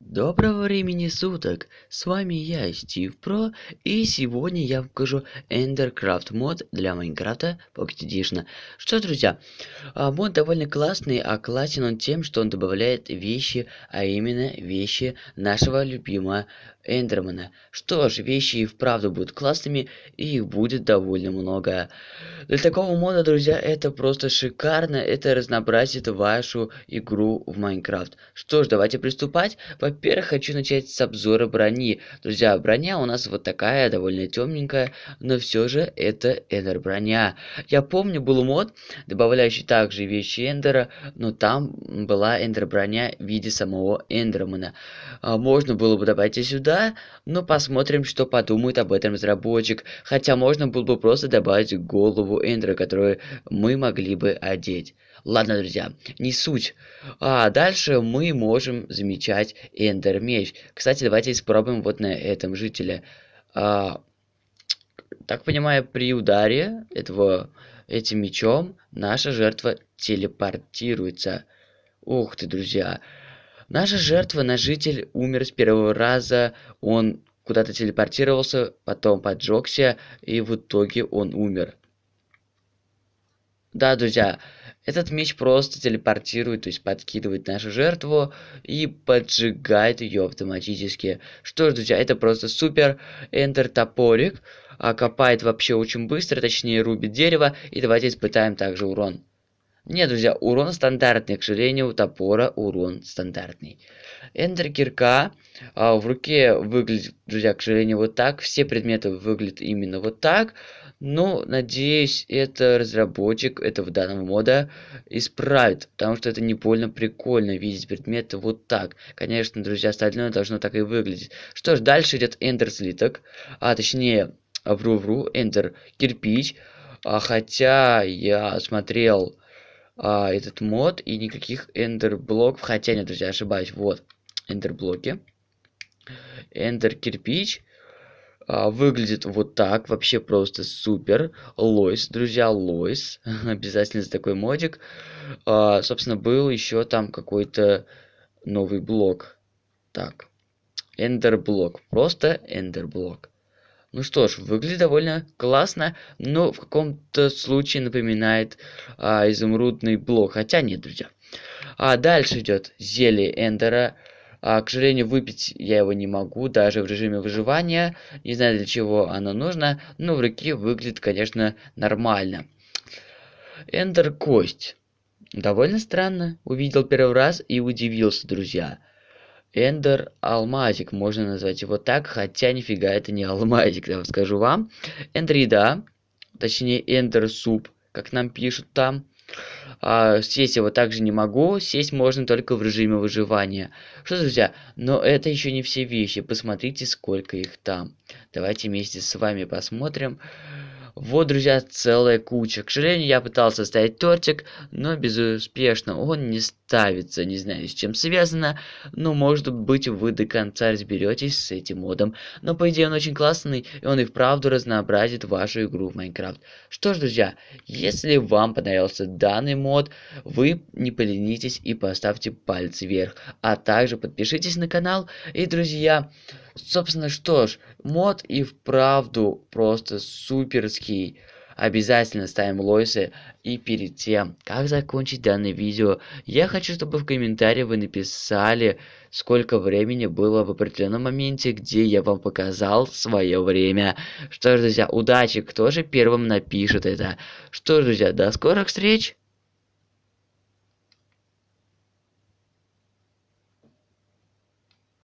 Доброго времени суток, с вами я, Стив Про, и сегодня я покажу Endercraft мод для Майнкрафта Pocket Edition. Что, друзья, а, мод довольно классный, а классен он тем, что он добавляет вещи, а именно вещи нашего любимого Эндермена. Что ж, вещи и вправду будут классными, и их будет довольно много. Для такого мода, друзья, это просто шикарно, это разнообразит вашу игру в Майнкрафт. Что ж, давайте приступать. Во-первых, хочу начать с обзора брони. Друзья, броня у нас вот такая, довольно темненькая, но все же это эндер броня. Я помню, был мод, добавляющий также вещи эндера, но там была эндер броня в виде самого эндермана. А, можно было бы добавить и сюда, но посмотрим, что подумает об этом разработчик. Хотя можно было бы просто добавить голову эндера, которую мы могли бы одеть. Ладно, друзья, не суть. А дальше мы можем замечать эндермеч. Кстати, давайте испробуем вот на этом жителе. А, так понимаю, при ударе этого, этим мечом наша жертва телепортируется. Ух ты, друзья. Наша жертва, наш житель, умер с первого раза. Он куда-то телепортировался, потом поджегся, и в итоге он умер. Да, друзья, этот меч просто телепортирует, то есть подкидывает нашу жертву и поджигает ее автоматически. Что ж, друзья, это просто супер энтер топорик. А копает вообще очень быстро, точнее рубит дерево. И давайте испытаем также урон. Нет, друзья, урон стандартный. К сожалению, у топора урон стандартный. Эндер кирка а, в руке выглядит, друзья, к сожалению, вот так. Все предметы выглядят именно вот так. Ну, надеюсь, это разработчик этого данного мода исправит, потому что это не больно прикольно видеть предметы вот так. Конечно, друзья, остальное должно так и выглядеть. Что ж, дальше идет эндер слиток, а точнее, вру-вру, а, эндер кирпич. А, хотя я смотрел а, этот мод и никаких эндер блоков, хотя нет, друзья, ошибаюсь, вот эндер блоки. Эндер кирпич. А, выглядит вот так, вообще просто супер. Лойс, друзья, Лойс. Обязательно за такой модик. А, собственно, был еще там какой-то новый блок. Так, эндерблок. Просто эндерблок. Ну что ж, выглядит довольно классно, но в каком-то случае напоминает а, изумрудный блок. Хотя нет, друзья. А дальше идет зелье эндера. А, к сожалению, выпить я его не могу, даже в режиме выживания. Не знаю, для чего оно нужно, но в руке выглядит, конечно, нормально. Эндер кость. Довольно странно. Увидел первый раз и удивился, друзья. Эндер алмазик, можно назвать его так, хотя нифига это не алмазик, я скажу вам. Эндер еда, точнее эндер суп, как нам пишут там. А, сесть его также не могу, сесть можно только в режиме выживания. Что, друзья, но это еще не все вещи, посмотрите, сколько их там. Давайте вместе с вами посмотрим. Вот, друзья, целая куча. К сожалению, я пытался ставить тортик, но безуспешно. Он не ставится, не знаю, с чем связано. Но, может быть, вы до конца разберетесь с этим модом. Но, по идее, он очень классный, и он и вправду разнообразит вашу игру в Майнкрафт. Что ж, друзья, если вам понравился данный мод, вы не поленитесь и поставьте палец вверх. А также подпишитесь на канал. И, друзья... Собственно, что ж, мод и вправду просто суперский. Обязательно ставим лойсы. И перед тем, как закончить данное видео, я хочу, чтобы в комментарии вы написали, сколько времени было в определенном моменте, где я вам показал свое время. Что ж, друзья, удачи, кто же первым напишет это. Что ж, друзья, до скорых встреч!